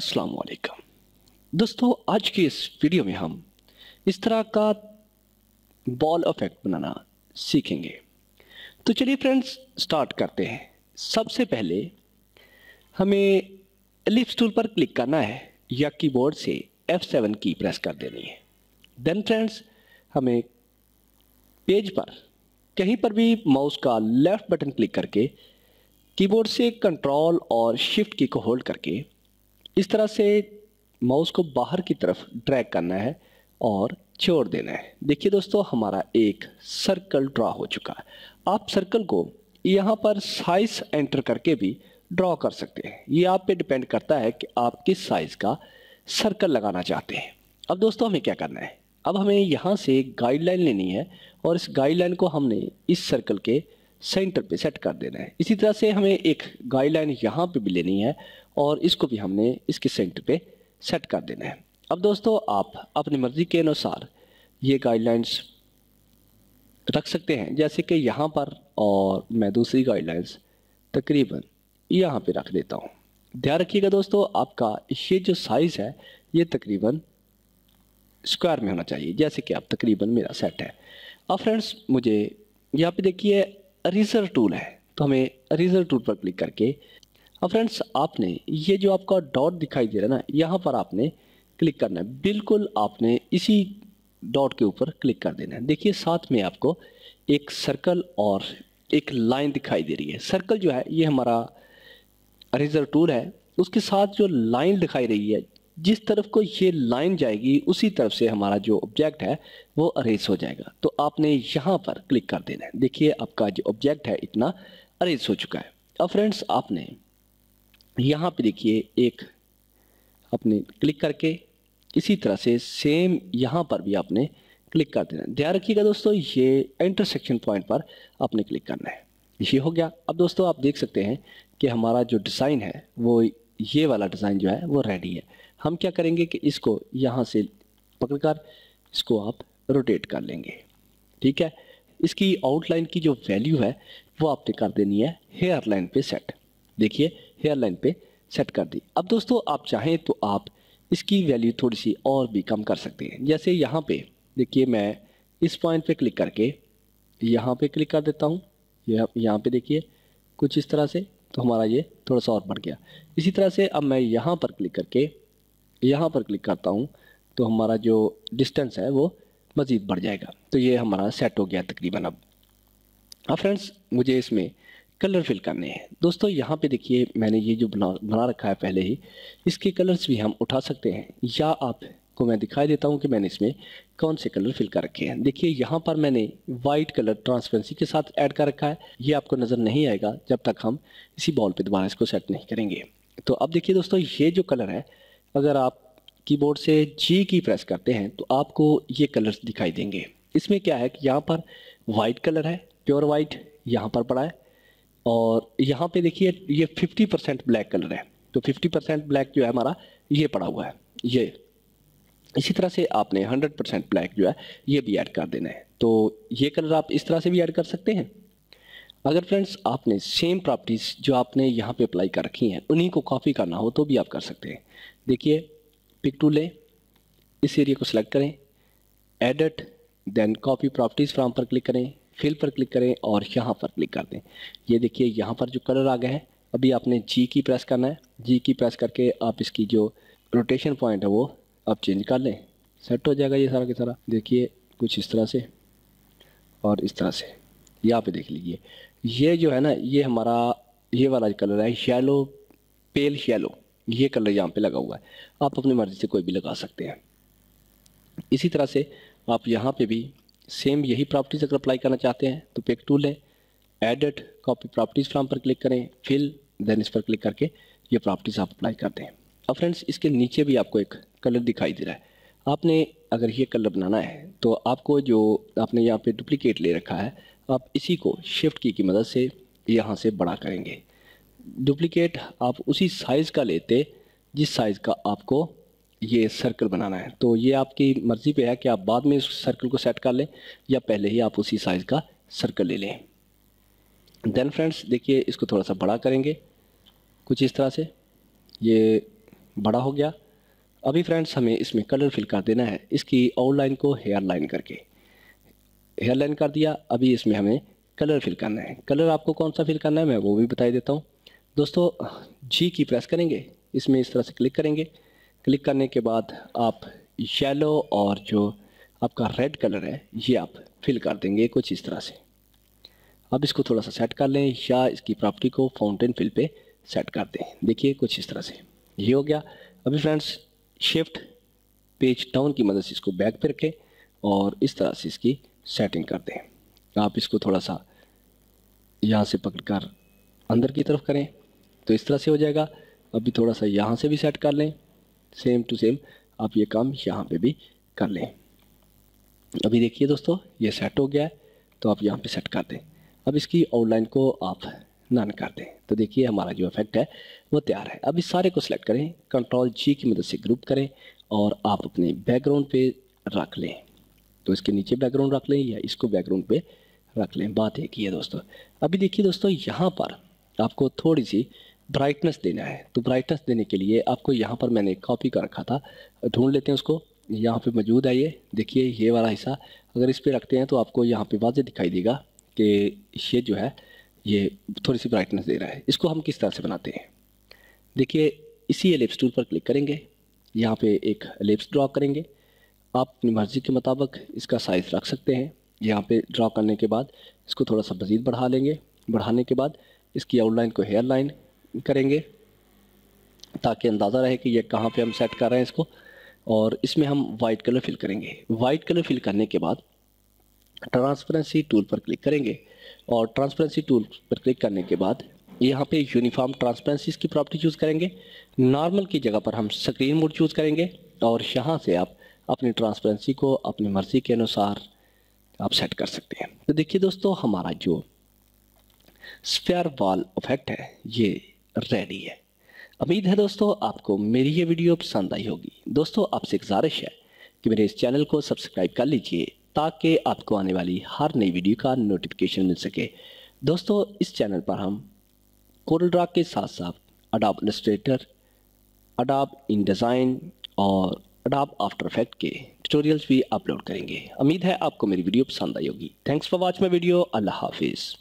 अस्सलाम वालेकुम दोस्तों आज की इस वीडियो में हम इस तरह का बॉल इफेक्ट बनाना सीखेंगे तो चलिए फ्रेंड्स स्टार्ट करते हैं सबसे पहले हमें लिप्स टूल पर क्लिक करना है या कीबोर्ड से F7 की प्रेस कर देनी है देन फ्रेंड्स हमें पेज पर कहीं पर भी माउस का लेफ़्ट बटन क्लिक करके कीबोर्ड से कंट्रोल और शिफ्ट की को होल्ड करके इस तरह से माउस को बाहर की तरफ ड्रैग करना है और छोड़ देना है देखिए दोस्तों हमारा एक सर्कल ड्रा हो चुका है आप सर्कल को यहाँ पर साइज एंटर करके भी ड्रा कर सकते हैं ये आप पे डिपेंड करता है कि आप किस साइज़ का सर्कल लगाना चाहते हैं अब दोस्तों हमें क्या करना है अब हमें यहाँ से गाइडलाइन लेनी है और इस गाइडलाइन को हमने इस सर्कल के सेंटर पे सेट कर देना है इसी तरह से हमें एक गाइडलाइन यहाँ पे भी लेनी है और इसको भी हमने इसके सेंटर पे सेट कर देना है अब दोस्तों आप अपनी मर्ज़ी के अनुसार ये गाइडलाइंस रख सकते हैं जैसे कि यहाँ पर और मैं दूसरी गाइडलाइंस तकरीबन यहाँ पे रख देता हूँ ध्यान रखिएगा दोस्तों आपका ये जो साइज़ है ये तकरीबन स्क्वायर में होना चाहिए जैसे कि आप तकरीबन मेरा सेट है अब फ्रेंड्स मुझे यहाँ पे देखिए अरीजर टूल है तो हमें रिजर टूल पर क्लिक करके अब फ्रेंड्स आपने ये जो आपका डॉट दिखाई दे रहा है ना यहाँ पर आपने क्लिक करना है बिल्कुल आपने इसी डॉट के ऊपर क्लिक कर देना है देखिए साथ में आपको एक सर्कल और एक लाइन दिखाई दे रही है सर्कल जो है ये हमारा अरेजर टूल है उसके साथ जो लाइन दिखाई रही है जिस तरफ को ये लाइन जाएगी उसी तरफ से हमारा जो ऑब्जेक्ट है वो अरेज हो जाएगा तो आपने यहाँ पर क्लिक कर देना है देखिए आपका जो ऑब्जेक्ट है इतना अरेज हो चुका है अब फ्रेंड्स आपने यहाँ पे देखिए एक आपने क्लिक करके इसी तरह से सेम यहाँ पर भी आपने क्लिक कर देना है ध्यान रखिएगा दोस्तों ये इंटरसेक्शन पॉइंट पर आपने क्लिक करना है ये हो गया अब दोस्तों आप देख सकते हैं कि हमारा जो डिज़ाइन है वो ये वाला डिज़ाइन जो है वो रेडी है हम क्या करेंगे कि इसको यहाँ से पकड़कर इसको आप रोटेट कर लेंगे ठीक है इसकी आउटलाइन की जो वैल्यू है वो आपने कर देनी है हेयर लाइन पे सेट देखिए हेयर लाइन पे सेट कर दी अब दोस्तों आप चाहें तो आप इसकी वैल्यू थोड़ी सी और भी कम कर सकते हैं जैसे यहाँ पे देखिए मैं इस पॉइंट पे क्लिक करके यहाँ पे क्लिक कर देता हूँ यह, यहाँ पे देखिए कुछ इस तरह से तो हमारा ये थोड़ा सा और बढ़ गया इसी तरह से अब मैं यहाँ पर क्लिक करके यहाँ पर क्लिक करता हूँ तो हमारा जो डिस्टेंस है वो मज़ीद बढ़ जाएगा तो ये हमारा सेट हो गया तकरीबन अब हाँ फ्रेंड्स मुझे इसमें कलर फिल करने हैं दोस्तों यहाँ पे देखिए मैंने ये जो बना बना रखा है पहले ही इसके कलर्स भी हम उठा सकते हैं या आपको मैं दिखाई देता हूँ कि मैंने इसमें कौन से कलर फिल कर रखे हैं देखिए यहाँ पर मैंने वाइट कलर ट्रांसपेरेंसी के साथ ऐड कर रखा है ये आपको नज़र नहीं आएगा जब तक हम इसी बॉल पर दोबारा इसको सेट नहीं करेंगे तो अब देखिए दोस्तों ये जो कलर है अगर आप कीबोर्ड से जी की प्रेस करते हैं तो आपको ये कलर्स दिखाई देंगे इसमें क्या है कि यहाँ पर वाइट कलर है प्योर वाइट यहाँ पर पड़ा है और यहाँ पे देखिए ये 50 परसेंट ब्लैक कलर है तो 50 परसेंट ब्लैक जो है हमारा ये पड़ा हुआ है ये इसी तरह से आपने 100 परसेंट ब्लैक जो है ये भी ऐड कर देना है तो ये कलर आप इस तरह से भी ऐड कर सकते हैं अगर फ्रेंड्स आपने सेम प्रॉपर्टीज़ जो आपने यहाँ पे अप्लाई कर रखी हैं उन्हीं को कॉपी करना हो तो भी आप कर सकते हैं देखिए पिक टू लें इस एरिया को सिलेक्ट करें edit then copy properties from पर क्लिक करें फिल पर क्लिक करें और यहाँ पर क्लिक कर दें ये देखिए यहाँ पर जो कलर आ गया है अभी आपने जी की प्रेस करना है जी की प्रेस करके आप इसकी जो रोटेशन पॉइंट है वो आप चेंज कर लें सेट हो जाएगा ये सारा के सारा देखिए कुछ इस तरह से और इस तरह से यहाँ पे देख लीजिए ये जो है ना ये हमारा ये वाला कलर है शेलो पेल येलो ये कलर यहाँ पे लगा हुआ है आप अपनी मर्ज़ी से कोई भी लगा सकते हैं इसी तरह से आप यहाँ पे भी सेम यही प्रॉपर्टीज़ अगर अप्लाई करना चाहते हैं तो पिक टूल है एडिट कॉपी प्रॉपर्टीज़ फ्राम पर क्लिक करें फिल देन इस पर क्लिक करके ये प्रॉपर्टीज़ आप अप्लाई कर दें अब फ्रेंड्स इसके नीचे भी आपको एक कलर दिखाई दे रहा है आपने अगर ये कलर बनाना है तो आपको जो आपने यहाँ पे डुप्लीकेट ले रखा है आप इसी को शिफ्ट की की मदद से यहाँ से बड़ा करेंगे डुप्लीकेट आप उसी साइज़ का लेते जिस साइज़ का आपको ये सर्कल बनाना है तो ये आपकी मर्ज़ी पे है कि आप बाद में उस सर्कल को सेट कर लें या पहले ही आप उसी साइज़ का सर्कल ले लें देन फ्रेंड्स देखिए इसको थोड़ा सा बड़ा करेंगे कुछ इस तरह से ये बड़ा हो गया अभी फ्रेंड्स हमें इसमें कलर फिल कर देना है इसकी आउटलाइन को हेयर लाइन करके हेयर लाइन कर दिया अभी इसमें हमें कलर फिल करना है कलर आपको कौन सा फिल करना है मैं वो भी बता देता हूँ दोस्तों जी की प्रेस करेंगे इसमें इस तरह से क्लिक करेंगे क्लिक करने के बाद आप येलो और जो आपका रेड कलर है ये आप फिल कर देंगे कुछ इस तरह से अब इसको थोड़ा सा सेट कर लें या इसकी प्रॉपर्टी को फाउंटेन फिल पे सेट कर दें देखिए कुछ इस तरह से ये हो गया अभी फ्रेंड्स शिफ्ट पेज डाउन की मदद से इसको बैक पर रखें और इस तरह से इसकी सेटिंग कर दें आप इसको थोड़ा सा यहाँ से पकड़ कर अंदर की तरफ करें तो इस तरह से हो जाएगा अभी थोड़ा सा यहाँ से भी सेट कर लें सेम टू सेम आप ये काम यहाँ पे भी कर लें अभी देखिए दोस्तों ये सेट हो गया है तो आप यहाँ पे सेट कर दें अब इसकी आउटलाइन को आप नन कर दें तो देखिए हमारा जो इफेक्ट है वो तैयार है अब इस सारे को सिलेक्ट करें कंट्रोल जी की मदद से ग्रुप करें और आप अपने बैकग्राउंड पे रख लें तो इसके नीचे बैकग्राउंड रख लें या इसको बैकग्राउंड पे रख लें बात एक ही है दोस्तों अभी देखिए दोस्तों यहाँ पर आपको थोड़ी सी ब्राइटनेस देना है तो ब्राइटनेस देने के लिए आपको यहाँ पर मैंने कॉपी कर रखा था ढूंढ लेते हैं उसको यहाँ पे मौजूद है ये देखिए ये वाला हिस्सा अगर इस पर रखते हैं तो आपको यहाँ पे वाजह दिखाई देगा कि ये जो है ये थोड़ी सी ब्राइटनेस दे रहा है इसको हम किस तरह से बनाते हैं देखिए इसी एलिप्स टूल पर क्लिक करेंगे यहाँ पे एक एलिप्स ड्रा करेंगे आप अपनी मर्ज़ी के मुताबिक इसका साइज़ रख सकते हैं यहाँ पे ड्रा करने के बाद इसको थोड़ा सा मज़ीद बढ़ा लेंगे बढ़ाने के बाद इसकी आउटलाइन को हेयर लाइन करेंगे ताकि अंदाज़ा रहे कि ये कहाँ पे हम सेट कर रहे हैं इसको और इसमें हम वाइट कलर फिल करेंगे वाइट कलर फिल करने के बाद ट्रांसपेरेंसी टूल पर क्लिक करेंगे और ट्रांसपेरेंसी टूल पर क्लिक करने के बाद यहाँ पे यूनिफॉर्म ट्रांसपेरेंसी की प्रॉपर्टी चूज़ करेंगे नॉर्मल की जगह पर हम स्क्रीन मोड चूज़ करेंगे और यहाँ से आप अपनी ट्रांसपेरेंसी को अपनी मर्ज़ी के अनुसार आप सेट कर सकते हैं तो देखिए दोस्तों हमारा जो स्पेयर वॉल इफेक्ट है ये रेडी है उम्मीद है दोस्तों आपको मेरी ये वीडियो पसंद आई होगी दोस्तों आपसे गुजारिश है कि मेरे इस चैनल को सब्सक्राइब कर लीजिए ताकि आपको आने वाली हर नई वीडियो का नोटिफिकेशन मिल सके दोस्तों इस चैनल पर हम कोरल ड्रा के साथ साथ अडाप इलस्ट्रेटर अडाब इन डिज़ाइन और अडाप आफ्टर इफेक्ट के ट्यूटोरियल्स भी अपलोड करेंगे उम्मीद है आपको मेरी वीडियो पसंद आई होगी thanks for watch my video अल्लाह हाफिज़